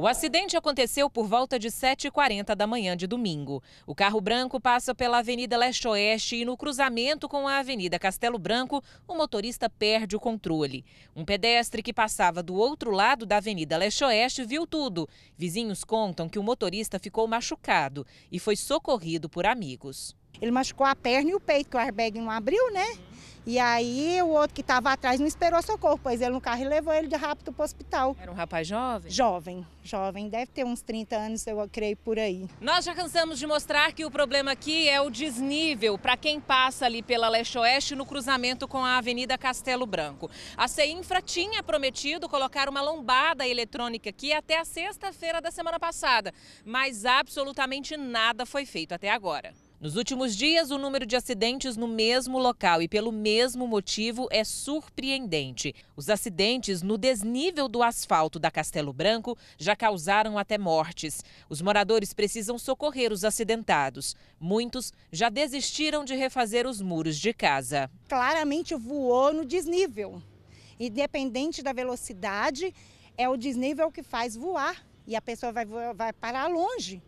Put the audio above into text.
O acidente aconteceu por volta de 7h40 da manhã de domingo. O carro branco passa pela Avenida Leste-Oeste e, no cruzamento com a Avenida Castelo Branco, o motorista perde o controle. Um pedestre que passava do outro lado da Avenida Leste-Oeste viu tudo. Vizinhos contam que o motorista ficou machucado e foi socorrido por amigos. Ele machucou a perna e o peito, que o airbag não abriu, né? E aí o outro que estava atrás não esperou socorro, pois ele no carro e levou ele de rápido para o hospital. Era um rapaz jovem? Jovem, jovem, deve ter uns 30 anos, eu creio por aí. Nós já cansamos de mostrar que o problema aqui é o desnível para quem passa ali pela Leste Oeste no cruzamento com a Avenida Castelo Branco. A CEINFRA tinha prometido colocar uma lombada eletrônica aqui até a sexta-feira da semana passada, mas absolutamente nada foi feito até agora. Nos últimos dias, o número de acidentes no mesmo local e pelo mesmo motivo é surpreendente. Os acidentes no desnível do asfalto da Castelo Branco já causaram até mortes. Os moradores precisam socorrer os acidentados. Muitos já desistiram de refazer os muros de casa. Claramente voou no desnível. Independente da velocidade, é o desnível que faz voar e a pessoa vai, vai parar longe.